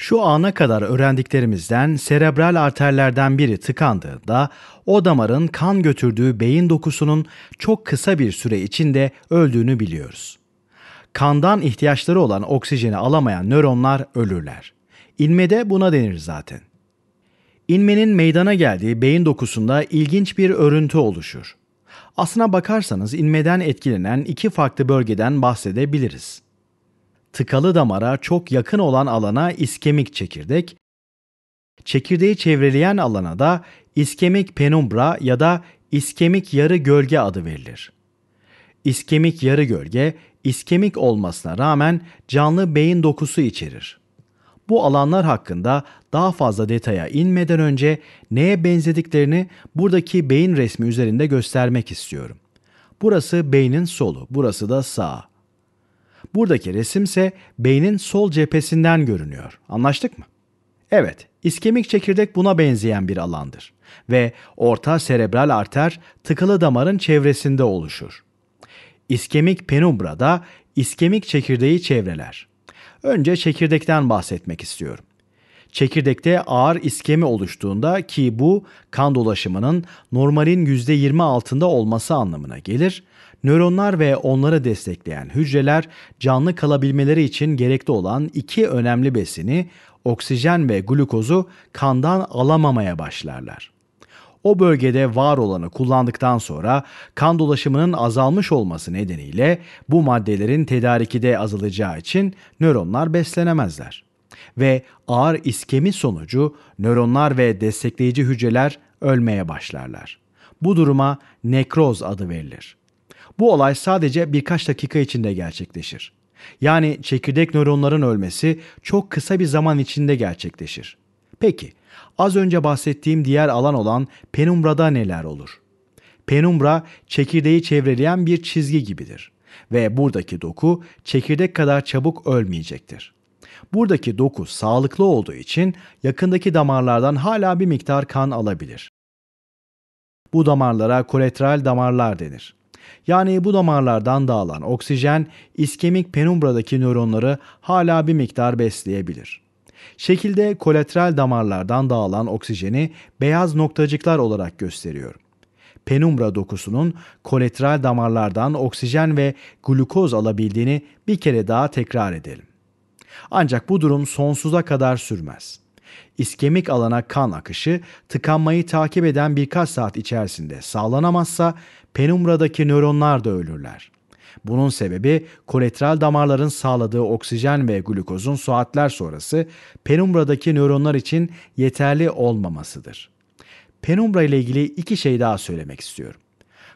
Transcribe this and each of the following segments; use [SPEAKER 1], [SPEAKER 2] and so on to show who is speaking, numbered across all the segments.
[SPEAKER 1] Şu ana kadar öğrendiklerimizden serebral arterlerden biri tıkandığında o damarın kan götürdüğü beyin dokusunun çok kısa bir süre içinde öldüğünü biliyoruz. Kandan ihtiyaçları olan oksijeni alamayan nöronlar ölürler. İnme de buna denir zaten. İnmenin meydana geldiği beyin dokusunda ilginç bir örüntü oluşur. Aslına bakarsanız inmeden etkilenen iki farklı bölgeden bahsedebiliriz tıkalı damara çok yakın olan alana iskemik çekirdek, çekirdeği çevreleyen alana da iskemik penumbra ya da iskemik yarı gölge adı verilir. İskemik yarı gölge, iskemik olmasına rağmen canlı beyin dokusu içerir. Bu alanlar hakkında daha fazla detaya inmeden önce neye benzediklerini buradaki beyin resmi üzerinde göstermek istiyorum. Burası beynin solu, burası da sağı. Buradaki resimse beynin sol cephesinden görünüyor. Anlaştık mı? Evet, iskemik çekirdek buna benzeyen bir alandır ve orta serebral arter tıkalı damarın çevresinde oluşur. İskemik penumbra da iskemik çekirdeği çevreler. Önce çekirdekten bahsetmek istiyorum. Çekirdekte ağır iskemi oluştuğunda ki bu kan dolaşımının normalin %20 altında olması anlamına gelir. Nöronlar ve onları destekleyen hücreler canlı kalabilmeleri için gerekli olan iki önemli besini oksijen ve glukozu kandan alamamaya başlarlar. O bölgede var olanı kullandıktan sonra kan dolaşımının azalmış olması nedeniyle bu maddelerin tedariki de azalacağı için nöronlar beslenemezler ve ağır iskemi sonucu nöronlar ve destekleyici hücreler ölmeye başlarlar. Bu duruma nekroz adı verilir. Bu olay sadece birkaç dakika içinde gerçekleşir. Yani çekirdek nöronların ölmesi çok kısa bir zaman içinde gerçekleşir. Peki, az önce bahsettiğim diğer alan olan penumbrada neler olur? Penumbra çekirdeği çevreleyen bir çizgi gibidir ve buradaki doku çekirdek kadar çabuk ölmeyecektir. Buradaki doku sağlıklı olduğu için yakındaki damarlardan hala bir miktar kan alabilir. Bu damarlara koletral damarlar denir. Yani bu damarlardan dağılan oksijen iskemik penumbradaki nöronları hala bir miktar besleyebilir. Şekilde koletral damarlardan dağılan oksijeni beyaz noktacıklar olarak gösteriyorum penumbra dokusunun koletral damarlardan oksijen ve glukoz alabildiğini bir kere daha tekrar edelim. Ancak bu durum sonsuza kadar sürmez. İskemik alana kan akışı tıkanmayı takip eden birkaç saat içerisinde sağlanamazsa penumradaki nöronlar da ölürler. Bunun sebebi koletral damarların sağladığı oksijen ve glukozun saatler sonrası penumbradaki nöronlar için yeterli olmamasıdır. Penumbra ile ilgili iki şey daha söylemek istiyorum.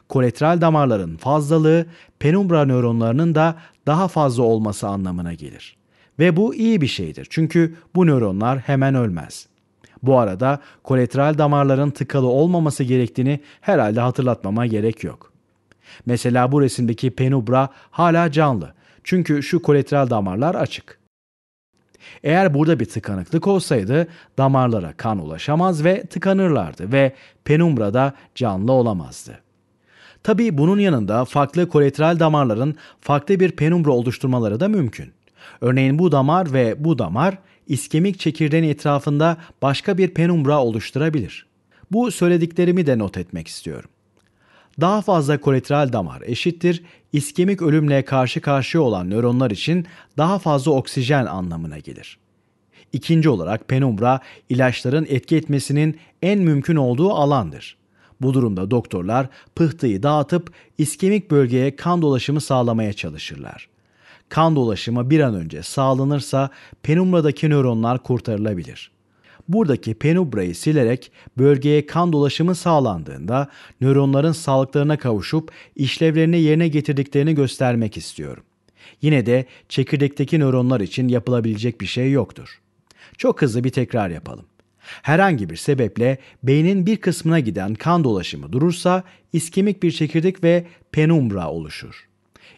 [SPEAKER 1] Koletral damarların fazlalığı penumbra nöronlarının da daha fazla olması anlamına gelir. Ve bu iyi bir şeydir çünkü bu nöronlar hemen ölmez. Bu arada koleteral damarların tıkalı olmaması gerektiğini herhalde hatırlatmama gerek yok. Mesela bu resimdeki penubra hala canlı çünkü şu koleteral damarlar açık. Eğer burada bir tıkanıklık olsaydı damarlara kan ulaşamaz ve tıkanırlardı ve penumbra da canlı olamazdı. Tabii bunun yanında farklı koleteral damarların farklı bir penumbra oluşturmaları da mümkün. Örneğin bu damar ve bu damar iskemik çekirdeğin etrafında başka bir penumbra oluşturabilir. Bu söylediklerimi de not etmek istiyorum. Daha fazla koletral damar eşittir iskemik ölümle karşı karşıya olan nöronlar için daha fazla oksijen anlamına gelir. İkinci olarak penumbra ilaçların etki etmesinin en mümkün olduğu alandır. Bu durumda doktorlar pıhtıyı dağıtıp iskemik bölgeye kan dolaşımı sağlamaya çalışırlar kan dolaşımı bir an önce sağlanırsa penumbradaki nöronlar kurtarılabilir. Buradaki penumbrayı silerek bölgeye kan dolaşımı sağlandığında nöronların sağlıklarına kavuşup işlevlerini yerine getirdiklerini göstermek istiyorum. Yine de çekirdekteki nöronlar için yapılabilecek bir şey yoktur. Çok hızlı bir tekrar yapalım. Herhangi bir sebeple beynin bir kısmına giden kan dolaşımı durursa iskemik bir çekirdek ve penumbra oluşur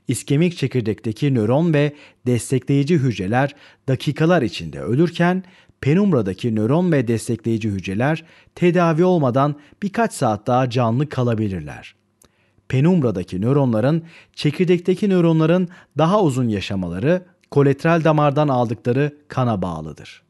[SPEAKER 1] iskemik çekirdekteki nöron ve destekleyici hücreler dakikalar içinde ölürken penumbradaki nöron ve destekleyici hücreler tedavi olmadan birkaç saat daha canlı kalabilirler. Penumbradaki nöronların çekirdekteki nöronların daha uzun yaşamaları koletral damardan aldıkları kana bağlıdır.